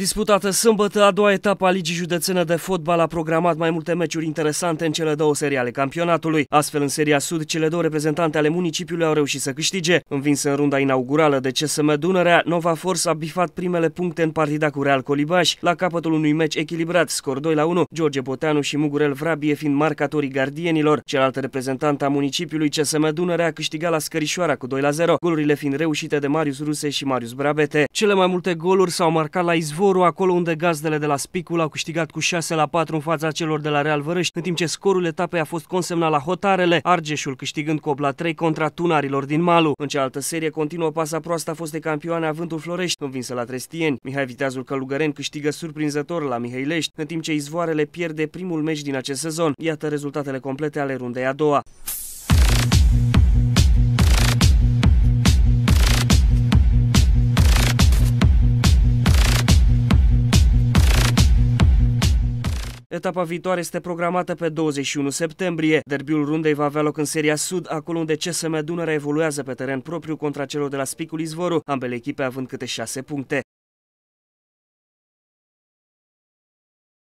Disputată sâmbătă, a doua etapă a Ligii Județene de Fotbal a programat mai multe meciuri interesante în cele două serii ale campionatului. Astfel, în Seria Sud, cele două reprezentante ale municipiului au reușit să câștige. Învins în runda inaugurală de CSM Dunărea, Nova Force a bifat primele puncte în partida cu Real Colibaș, la capătul unui meci echilibrat, scor 2 la 1, George Boteanu și Mugurel Vrabie fiind marcatorii gardienilor. Cealaltă reprezentantă a municipiului CSM Dunărea a câștigat la Scărișoara cu 2 la 0, golurile fiind reușite de Marius Ruse și Marius Brabete. Cele mai multe goluri s-au marcat la Izvorul, acolo unde gazdele de la Spicul au câștigat cu 6 la 4 în fața celor de la Real Vărăști, în timp ce scorul etapei a fost consemnat la Hotarele, Argeșul câștigând cu 8 la 3 contra Tunarilor din Malu. În cealaltă serie continuă pasa proastă a fost de campioane Avântul Florești, învinsă la Trestieni. Mihai Viteazul Călugăren câștigă surprinzător la Mihailești, în timp ce Izvoarele pierde primul meci din acest sezon. Iată rezultatele complete ale rundei a doua. Etapa viitoare este programată pe 21 septembrie. Derbiul rundei va avea loc în Seria Sud, acolo unde CSM Dunărea evoluează pe teren propriu contra celor de la Spicul Izvoru, ambele echipe având câte șase puncte.